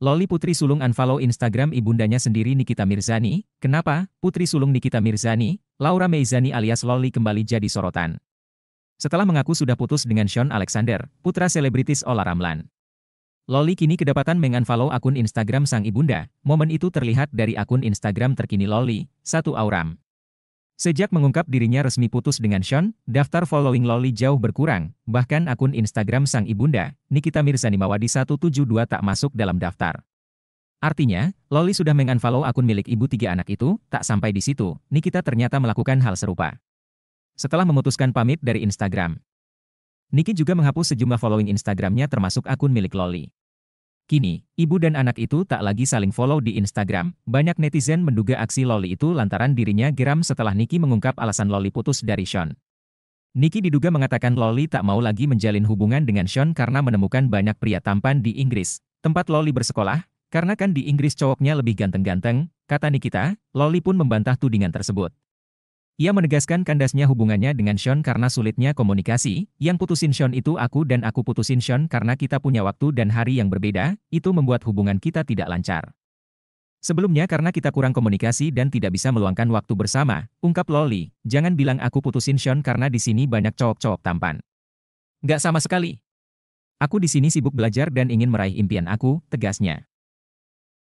Loli Putri Sulung unfollow Instagram ibundanya sendiri Nikita Mirzani, kenapa, Putri Sulung Nikita Mirzani, Laura Meizani alias Loli kembali jadi sorotan. Setelah mengaku sudah putus dengan Sean Alexander, putra selebritis Ola Ramlan. Loli kini kedapatan mengunfollow akun Instagram sang ibunda, momen itu terlihat dari akun Instagram terkini Loli, satu Auram. Sejak mengungkap dirinya resmi putus dengan Sean, daftar following Loli jauh berkurang, bahkan akun Instagram sang ibunda, Nikita Mirzani Mawadi 172 tak masuk dalam daftar. Artinya, Loli sudah mengunfollow akun milik ibu tiga anak itu, tak sampai di situ, Nikita ternyata melakukan hal serupa. Setelah memutuskan pamit dari Instagram, Niki juga menghapus sejumlah following Instagramnya termasuk akun milik Loli. Kini, ibu dan anak itu tak lagi saling follow di Instagram. Banyak netizen menduga aksi Loli itu lantaran dirinya geram setelah Niki mengungkap alasan Loli putus dari Sean. Niki diduga mengatakan Loli tak mau lagi menjalin hubungan dengan Sean karena menemukan banyak pria tampan di Inggris, tempat Loli bersekolah, karena kan di Inggris cowoknya lebih ganteng-ganteng, kata Nikita, Loli pun membantah tudingan tersebut. Ia menegaskan kandasnya hubungannya dengan Sean karena sulitnya komunikasi, yang putusin Sean itu aku dan aku putusin Sean karena kita punya waktu dan hari yang berbeda, itu membuat hubungan kita tidak lancar. Sebelumnya karena kita kurang komunikasi dan tidak bisa meluangkan waktu bersama, ungkap Loli, jangan bilang aku putusin Sean karena di sini banyak cowok-cowok tampan. Gak sama sekali. Aku di sini sibuk belajar dan ingin meraih impian aku, tegasnya.